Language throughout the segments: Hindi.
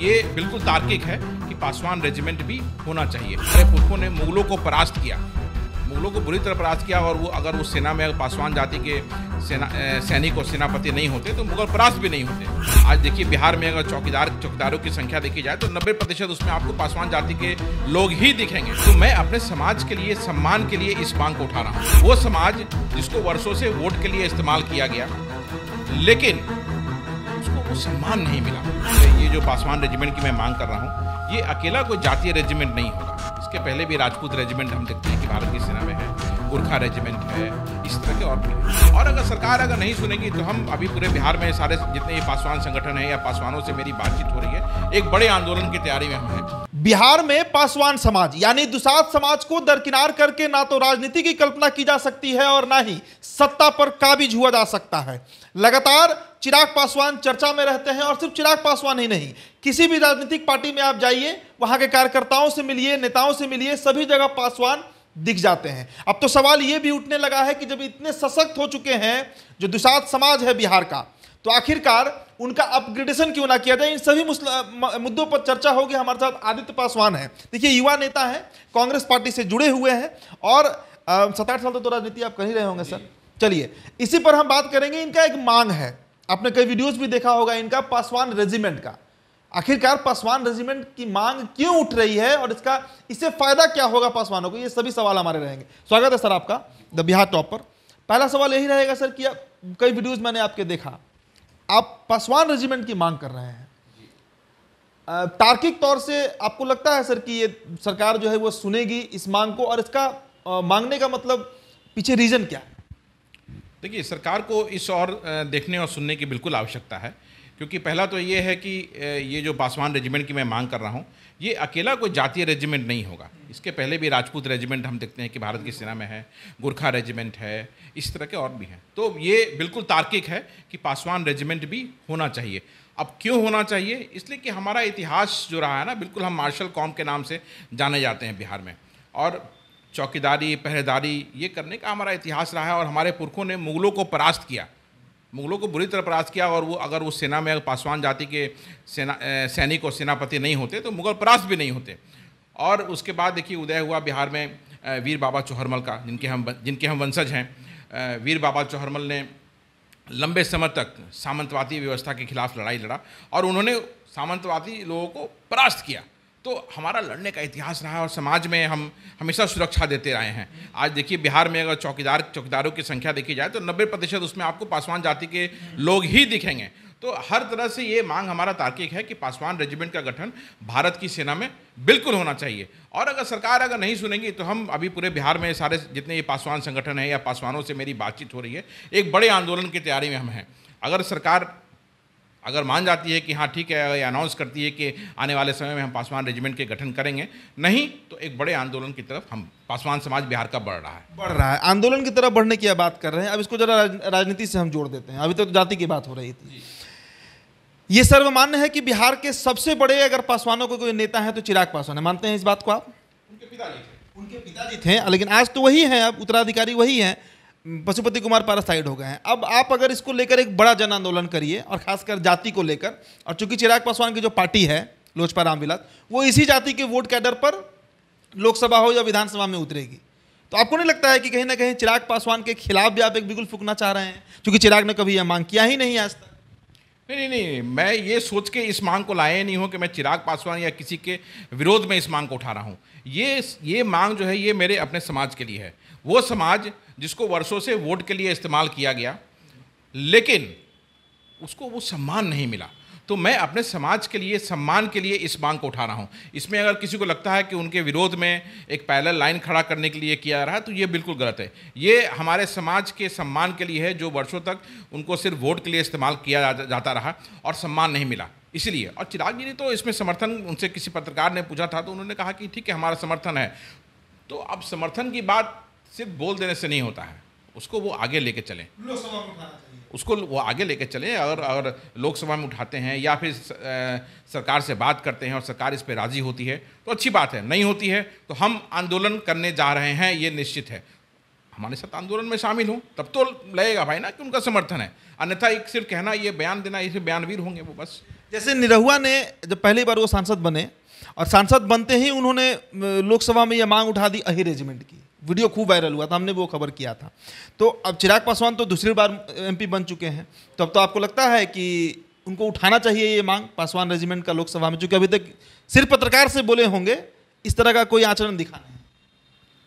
ये बिल्कुल तार्किक है कि पासवान रेजिमेंट भी होना चाहिए हमारे पुरखों ने मुगलों को परास्त किया मुगलों को बुरी तरह परास्त किया और वो अगर उस सेना में अगर पासवान जाति के सेना सैनिक और सेनापति नहीं होते तो मुगल परास्त भी नहीं होते आज देखिए बिहार में अगर चौकीदार चौकीदारों की संख्या देखी जाए तो 90 प्रतिशत उसमें आपको पासवान जाति के लोग ही दिखेंगे तो मैं अपने समाज के लिए सम्मान के लिए इस मांग को उठा रहा हूँ वो समाज जिसको वर्षों से वोट के लिए इस्तेमाल किया गया लेकिन को सम्मान नहीं मिला तो ये जो पासवान रेजिमेंट की मैं मांग कर रहा हूँ ये अकेला कोई जातीय रेजिमेंट नहीं होगा इसके पहले भी राजपूत रेजिमेंट हम देखते हैं कि भारतीय सेना में है पुरखा रेजिमेंट है इस तरह के और भी और अगर सरकार अगर नहीं सुनेगी तो हम अभी पूरे बिहार में सारे जितने ये पासवान संगठन है या पासवानों से मेरी बातचीत हो रही है एक बड़े आंदोलन की तैयारी में हम हैं बिहार में पासवान समाज यानी दुसाध समाज को दरकिनार करके ना तो राजनीति की कल्पना की जा सकती है और ना ही सत्ता पर काबिज हुआ जा सकता है लगातार चिराग पासवान चर्चा में रहते हैं और सिर्फ चिराग पासवान ही नहीं किसी भी राजनीतिक पार्टी में आप जाइए वहां के कार्यकर्ताओं से मिलिए नेताओं से मिलिए सभी जगह पासवान दिख जाते हैं अब तो सवाल ये भी उठने लगा है कि जब इतने सशक्त हो चुके हैं जो दुसात समाज है बिहार का तो आखिरकार उनका अपग्रेडेशन क्यों ना किया जाए इन सभी मुद्दों पर चर्चा होगी हमारे साथ आदित्य पासवान है देखिए युवा नेता हैं कांग्रेस पार्टी से जुड़े हुए हैं और सताठ साल तो राजनीति आप कर ही रहे होंगे सर चलिए इसी पर हम बात करेंगे इनका एक मांग है आपने कई वीडियोस भी देखा होगा इनका पासवान रेजिमेंट का आखिरकार पासवान रेजिमेंट की मांग क्यों उठ रही है और इसका इससे फायदा क्या होगा पासवानों को ये सभी सवाल हमारे रहेंगे स्वागत है सर आपका द बिहार टॉप पर पहला सवाल यही रहेगा सर कि कई वीडियोज मैंने आपके देखा आप पासवान रेजिमेंट की मांग कर रहे हैं तार्किक तौर से आपको लगता है सर कि ये सरकार जो है वो सुनेगी इस मांग को और इसका मांगने का मतलब पीछे रीज़न क्या है देखिए सरकार को इस और देखने और सुनने की बिल्कुल आवश्यकता है क्योंकि पहला तो ये है कि ये जो पासवान रेजिमेंट की मैं मांग कर रहा हूँ ये अकेला कोई जातीय रेजिमेंट नहीं होगा इसके पहले भी राजपूत रेजिमेंट हम देखते हैं कि भारत की सेना में है गुरखा रेजिमेंट है इस तरह के और भी हैं तो ये बिल्कुल तार्किक है कि पासवान रेजिमेंट भी होना चाहिए अब क्यों होना चाहिए इसलिए कि हमारा इतिहास जो रहा है ना बिल्कुल हम मार्शल कॉम के नाम से जाने जाते हैं बिहार में और चौकीदारी पहरेदारी ये करने का हमारा इतिहास रहा है और हमारे पुरखों ने मुग़लों को परास्त किया मुगलों को बुरी तरह परास्त किया और वो अगर वो सेना में पासवान जाति के सेना सैनिक और सेनापति नहीं होते तो मुगल परास्त भी नहीं होते और उसके बाद देखिए उदय हुआ बिहार में वीर बाबा चौहरमल का जिनके हम जिनके हम वंशज हैं वीर बाबा चौहरमल ने लंबे समय तक सामंतवादी व्यवस्था के खिलाफ लड़ाई लड़ा और उन्होंने सामंतवादी लोगों को परास्त किया तो हमारा लड़ने का इतिहास रहा और समाज में हम हमेशा सुरक्षा देते आए हैं आज देखिए बिहार में अगर चौकीदार चौकीदारों की संख्या देखी जाए तो नब्बे प्रतिशत उसमें आपको पासवान जाति के लोग ही दिखेंगे तो हर तरह से ये मांग हमारा तार्किक है कि पासवान रेजिमेंट का गठन भारत की सेना में बिल्कुल होना चाहिए और अगर सरकार अगर नहीं सुनेगी तो हम अभी पूरे बिहार में सारे जितने ये पासवान संगठन हैं या पासवानों से मेरी बातचीत हो रही है एक बड़े आंदोलन की तैयारी में हम हैं अगर सरकार अगर मान जाती है कि हाँ ठीक है ये अनाउंस करती है कि आने वाले समय में हम पासवान रेजिमेंट के गठन करेंगे नहीं तो एक बड़े आंदोलन की तरफ हम पासवान समाज बिहार का बढ़ रहा है बढ़ रहा है आंदोलन की तरफ बढ़ने की बात कर रहे हैं अब इसको जरा राजनीति से हम जोड़ देते हैं अभी तक तो जाति की बात हो रही थी ये सर्वमान्य है कि बिहार के सबसे बड़े अगर पासवानों को कोई नेता है तो चिराग पासवान है मानते हैं इस बात को आप उनके पिताजी थे उनके पिताजी थे लेकिन आज तो वही हैं अब उत्तराधिकारी वही हैं पशुपति कुमार पारा साइड हो गए हैं अब आप अगर इसको लेकर एक बड़ा जन आंदोलन करिए और खासकर जाति को लेकर और चूंकि चिराग पासवान की जो पार्टी है लोजपा रामविलास वो इसी जाति के वोट कैडर पर लोकसभा हो या विधानसभा में उतरेगी तो आपको नहीं लगता है कि कहीं ना कहीं चिराग पासवान के खिलाफ भी आप एक बिल्कुल फूकना चाह रहे हैं क्योंकि चिराग ने कभी यह मांग किया ही नहीं आज तक नहीं नहीं नहीं मैं ये सोच के इस मांग को लाया नहीं हूँ कि मैं चिराग पासवान या किसी के विरोध में इस मांग को उठा रहा हूँ ये ये मांग जो है ये मेरे अपने समाज के लिए है वो समाज जिसको वर्षों से वोट के लिए इस्तेमाल किया गया लेकिन उसको वो सम्मान नहीं मिला तो मैं अपने समाज के लिए सम्मान के लिए इस मांग को उठा रहा हूँ इसमें अगर किसी को लगता है कि उनके विरोध में एक पैरल लाइन खड़ा करने के लिए किया जा रहा है तो ये बिल्कुल गलत है ये हमारे समाज के सम्मान के लिए है जो वर्षों तक उनको सिर्फ वोट के लिए इस्तेमाल किया जाता रहा और सम्मान नहीं मिला इसलिए और चिराग जी ने तो इसमें समर्थन उनसे किसी पत्रकार ने पूछा था तो उन्होंने कहा कि ठीक है हमारा समर्थन है तो अब समर्थन की बात सिर्फ बोल देने से नहीं होता है उसको वो आगे लेके चलें लोकसभा में उसको वो आगे लेके चलें और अगर लोकसभा में उठाते हैं या फिर सरकार से बात करते हैं और सरकार इस पर राज़ी होती है तो अच्छी बात है नहीं होती है तो हम आंदोलन करने जा रहे हैं ये निश्चित है हमारे साथ आंदोलन में शामिल हों तब तो लगेगा भाई ना कि उनका समर्थन है अन्यथा एक सिर्फ कहना ये बयान देना ये बयानवीर होंगे वो बस जैसे निरहुआ ने जब पहली बार वो सांसद बने और सांसद बनते ही उन्होंने लोकसभा में ये मांग उठा दी रेजिमेंट की वीडियो खूब वायरल हुआ था हमने वो खबर किया था तो अब चिराग पासवान तो दूसरी बार एमपी बन चुके हैं तो अब तो आपको लगता है कि उनको उठाना चाहिए ये मांग पासवान रेजिमेंट का लोकसभा में चूँकि अभी तक सिर्फ पत्रकार से बोले होंगे इस तरह का कोई आचरण दिखा नहीं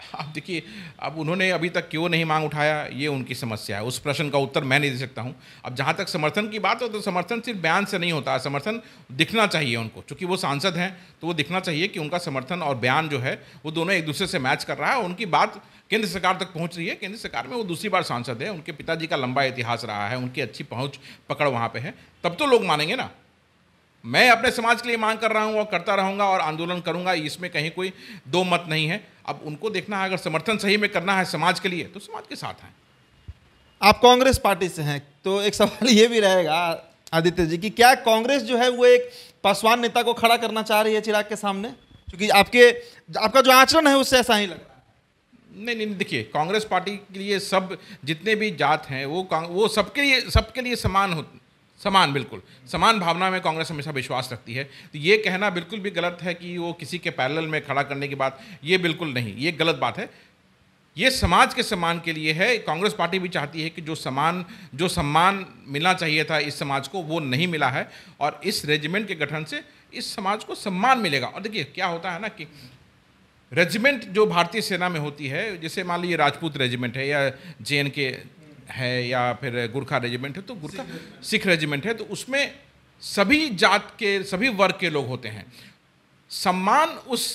अब देखिए अब उन्होंने अभी तक क्यों नहीं मांग उठाया ये उनकी समस्या है उस प्रश्न का उत्तर मैं नहीं दे सकता हूँ अब जहाँ तक समर्थन की बात हो तो समर्थन सिर्फ बयान से नहीं होता समर्थन दिखना चाहिए उनको चूँकि वो सांसद हैं तो वो दिखना चाहिए कि उनका समर्थन और बयान जो है वो दोनों एक दूसरे से मैच कर रहा है उनकी बात केंद्र सरकार तक पहुंच रही है केंद्र सरकार में वो दूसरी बार सांसद है उनके पिताजी का लंबा इतिहास रहा है उनकी अच्छी पहुंच पकड़ वहाँ पे है तब तो लोग मानेंगे ना मैं अपने समाज के लिए मांग कर रहा हूँ और करता रहूँगा और आंदोलन करूँगा इसमें कहीं कोई दो मत नहीं है अब उनको देखना है अगर समर्थन सही में करना है समाज के लिए तो समाज के साथ हैं आप कांग्रेस पार्टी से हैं तो एक सवाल ये भी रहेगा आदित्य जी कि क्या कांग्रेस जो है वो एक पासवान नेता को खड़ा करना चाह रही है चिराग के सामने क्योंकि आपके आपका जो आचरण है उससे ऐसा ही लग रहा है नहीं नहीं देखिए कांग्रेस पार्टी के लिए सब जितने भी जात हैं वो वो सबके लिए सबके लिए समान होते समान बिल्कुल समान भावना में कांग्रेस हमेशा विश्वास रखती है तो ये कहना बिल्कुल भी गलत है कि वो किसी के पैरल में खड़ा करने की बात ये बिल्कुल नहीं ये गलत बात है ये समाज के सम्मान के लिए है कांग्रेस पार्टी भी चाहती है कि जो समान जो सम्मान मिलना चाहिए था इस समाज को वो नहीं मिला है और इस रेजिमेंट के गठन से इस समाज को सम्मान मिलेगा और देखिए क्या होता है ना कि रेजिमेंट जो भारतीय सेना में होती है जैसे मान लीजिए राजपूत रेजिमेंट है या जे के है या फिर गुरखा रेजिमेंट है तो गुरखा सिख रेजिमेंट है तो उसमें सभी जात के सभी वर्ग के लोग होते हैं सम्मान उस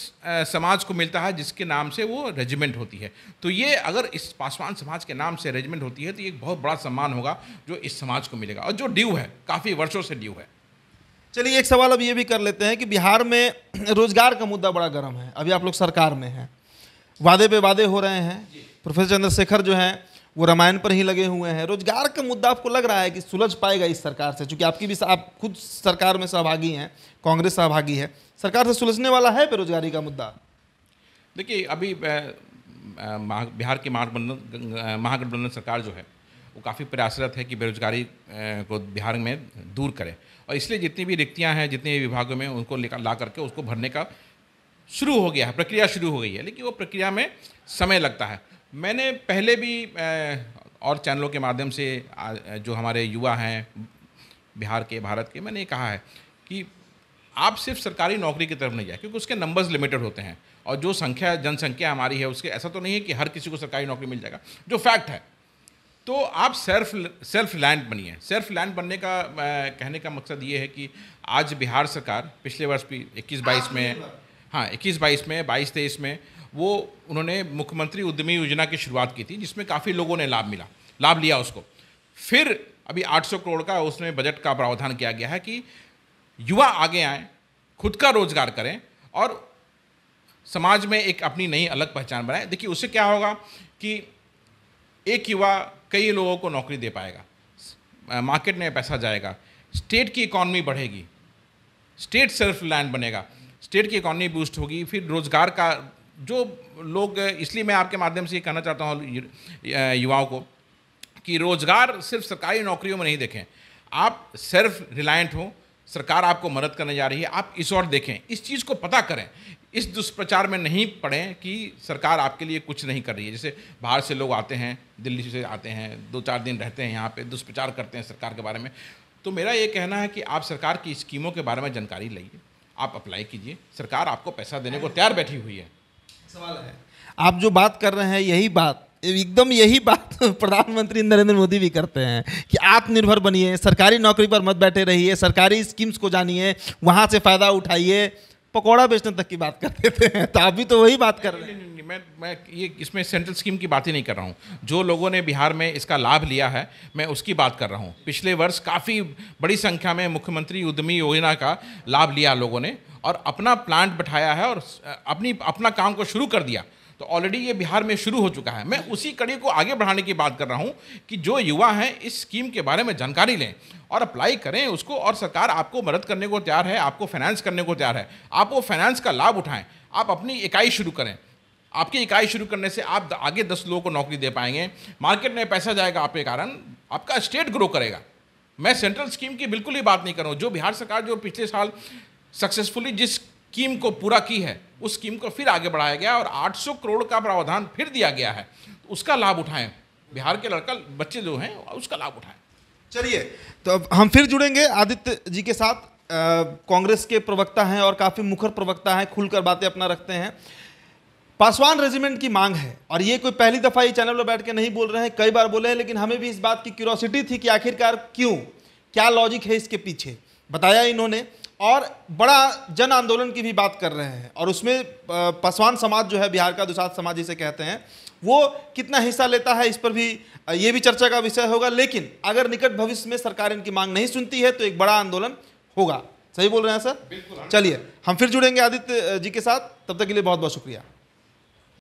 समाज को मिलता है जिसके नाम से वो रेजिमेंट होती है तो ये अगर इस पासवान समाज के नाम से रेजिमेंट होती है तो ये एक बहुत बड़ा सम्मान होगा जो इस समाज को मिलेगा और जो ड्यू है काफ़ी वर्षों से ड्यू है चलिए एक सवाल अब ये भी कर लेते हैं कि बिहार में रोजगार का मुद्दा बड़ा गर्म है अभी आप लोग सरकार में हैं वादे पे वादे हो रहे हैं प्रोफेसर चंद्रशेखर जो हैं वो रामायण पर ही लगे हुए हैं रोजगार का मुद्दा आपको लग रहा है कि सुलझ पाएगा इस सरकार से चूंकि आपकी भी आप खुद सरकार में सहभागी हैं कांग्रेस सहभागी है सरकार से सुलझने वाला है बेरोजगारी का मुद्दा देखिए अभी बिहार की महागठबंधन महागठबंधन सरकार जो है वो काफ़ी प्रयासरत है कि बेरोजगारी को बिहार में दूर करें और इसलिए जितनी भी रिक्तियाँ हैं जितने भी विभागों में उनको ला करके उसको भरने का शुरू हो गया है प्रक्रिया शुरू हो गई है लेकिन वो प्रक्रिया में समय लगता है मैंने पहले भी और चैनलों के माध्यम से जो हमारे युवा हैं बिहार के भारत के मैंने कहा है कि आप सिर्फ सरकारी नौकरी की तरफ नहीं जाए क्योंकि उसके नंबर्स लिमिटेड होते हैं और जो संख्या जनसंख्या हमारी है उसके ऐसा तो नहीं है कि हर किसी को सरकारी नौकरी मिल जाएगा जो फैक्ट है तो आप सेल्फ सेल्फ लैंड बनिए सेल्फ लैंड बनने का कहने का मकसद ये है कि आज बिहार सरकार पिछले वर्ष भी इक्कीस बाईस में हाँ इक्कीस बाईस में बाईस तेईस में वो उन्होंने मुख्यमंत्री उद्यमी योजना की शुरुआत की थी जिसमें काफ़ी लोगों ने लाभ मिला लाभ लिया उसको फिर अभी 800 करोड़ का उसमें बजट का प्रावधान किया गया है कि युवा आगे आए खुद का रोजगार करें और समाज में एक अपनी नई अलग पहचान बनाए देखिए उससे क्या होगा कि एक युवा कई लोगों को नौकरी दे पाएगा मार्केट में पैसा जाएगा स्टेट की इकॉनमी बढ़ेगी स्टेट सेल्फ लैंड बनेगा स्टेट की इकॉनमी बूस्ट होगी फिर रोजगार का जो लोग इसलिए मैं आपके माध्यम से ये कहना चाहता हूँ युवाओं को कि रोज़गार सिर्फ सरकारी नौकरियों में नहीं देखें आप सेल्फ रिलायंट हों सरकार आपको मदद करने जा रही है आप इस और देखें इस चीज़ को पता करें इस दुष्प्रचार में नहीं पड़ें कि सरकार आपके लिए कुछ नहीं कर रही है जैसे बाहर से लोग आते हैं दिल्ली से आते हैं दो चार दिन रहते हैं यहाँ पे दुष्प्रचार करते हैं सरकार के बारे में तो मेरा ये कहना है कि आप सरकार की स्कीमों के बारे में जानकारी लाइए आप अप्लाई कीजिए सरकार आपको पैसा देने को तैयार बैठी हुई है सवाल है आप जो बात कर रहे हैं यही बात एकदम यही बात प्रधानमंत्री नरेंद्र मोदी भी करते हैं कि आत्मनिर्भर बनिए सरकारी नौकरी पर मत बैठे रहिए सरकारी स्कीम्स को जानिए वहाँ से फ़ायदा उठाइए पकौड़ा बेचने तक की बात करते थे तो आप भी तो वही बात कर रहे हैं मैं मैं ये इसमें सेंट्रल स्कीम की बात ही नहीं कर रहा हूँ जो लोगों ने बिहार में इसका लाभ लिया है मैं उसकी बात कर रहा हूँ पिछले वर्ष काफ़ी बड़ी संख्या में मुख्यमंत्री उद्यमी योजना का लाभ लिया लोगों ने और अपना प्लांट बैठाया है और अपनी अपना काम को शुरू कर दिया तो ऑलरेडी ये बिहार में शुरू हो चुका है मैं उसी कड़ी को आगे बढ़ाने की बात कर रहा हूँ कि जो युवा हैं इस स्कीम के बारे में जानकारी लें और अप्लाई करें उसको और सरकार आपको मदद करने को तैयार है आपको फाइनेंस करने को तैयार है आप वो फाइनेंस का लाभ उठाएँ आप अपनी इकाई शुरू करें आपकी इकाई शुरू करने से आप आगे दस लोगों को नौकरी दे पाएंगे मार्केट में पैसा जाएगा आपके कारण आपका स्टेट ग्रो करेगा मैं सेंट्रल स्कीम की बिल्कुल ही बात नहीं कर रहा हूँ जो बिहार सरकार जो पिछले साल सक्सेसफुली जिस स्कीम को पूरा की है उस स्कीम को फिर आगे बढ़ाया गया और 800 करोड़ का प्रावधान फिर दिया गया है तो उसका लाभ उठाएं बिहार के लड़का बच्चे जो हैं उसका लाभ उठाएं चलिए तो अब हम फिर जुड़ेंगे आदित्य जी के साथ कांग्रेस के प्रवक्ता हैं और काफ़ी मुखर प्रवक्ता हैं खुलकर बातें अपना रखते हैं पासवान रेजिमेंट की मांग है और ये कोई पहली दफ़ा ये चैनल पर बैठ के नहीं बोल रहे हैं कई बार बोले हैं लेकिन हमें भी इस बात की क्यूरोसिटी थी कि आखिरकार क्यों क्या लॉजिक है इसके पीछे बताया इन्होंने और बड़ा जन आंदोलन की भी बात कर रहे हैं और उसमें पसवान समाज जो है बिहार का दुसात समाज जिसे कहते हैं वो कितना हिस्सा लेता है इस पर भी ये भी चर्चा का विषय होगा लेकिन अगर निकट भविष्य में सरकार इनकी मांग नहीं सुनती है तो एक बड़ा आंदोलन होगा सही बोल रहे हैं सर हाँ। चलिए हम फिर जुड़ेंगे आदित्य जी के साथ तब तक के लिए बहुत बहुत शुक्रिया